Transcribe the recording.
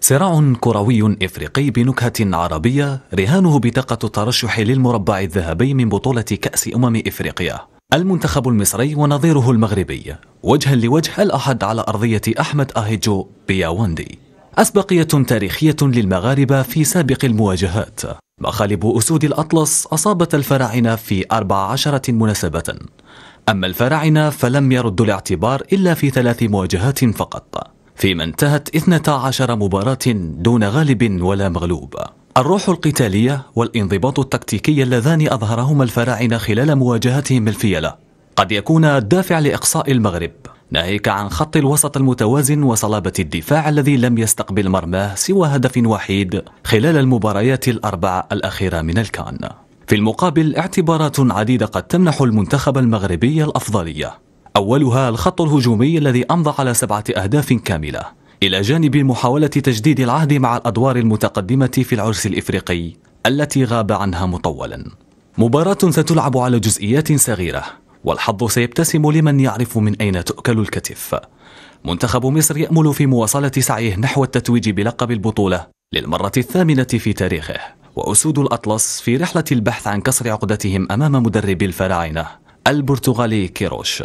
صراع كروي إفريقي بنكهة عربية رهانه بطاقة الترشح للمربع الذهبي من بطولة كأس أمم إفريقيا المنتخب المصري ونظيره المغربي وجها لوجه الأحد على أرضية أحمد أهيجو بياوندي أسبقية تاريخية للمغاربة في سابق المواجهات مخالب أسود الأطلس أصابت الفراعنة في 14 مناسبة أما الفراعنة فلم يردوا الاعتبار إلا في ثلاث مواجهات فقط فيما انتهت 12 مباراة دون غالب ولا مغلوب الروح القتالية والانضباط التكتيكي اللذان أظهرهما الفراعنة خلال مواجهتهم الفيلة قد يكون الدافع لإقصاء المغرب ناهيك عن خط الوسط المتوازن وصلابة الدفاع الذي لم يستقبل مرماه سوى هدف وحيد خلال المباريات الأربع الأخيرة من الكان في المقابل اعتبارات عديدة قد تمنح المنتخب المغربي الأفضلية أولها الخط الهجومي الذي أمضى على سبعة أهداف كاملة إلى جانب محاولة تجديد العهد مع الأدوار المتقدمة في العرس الإفريقي التي غاب عنها مطولا مباراة ستلعب على جزئيات صغيرة والحظ سيبتسم لمن يعرف من أين تؤكل الكتف منتخب مصر يأمل في مواصلة سعيه نحو التتويج بلقب البطولة للمرة الثامنة في تاريخه وأسود الأطلس في رحلة البحث عن كسر عقدتهم أمام مدرب الفراعنة البرتغالي كيروش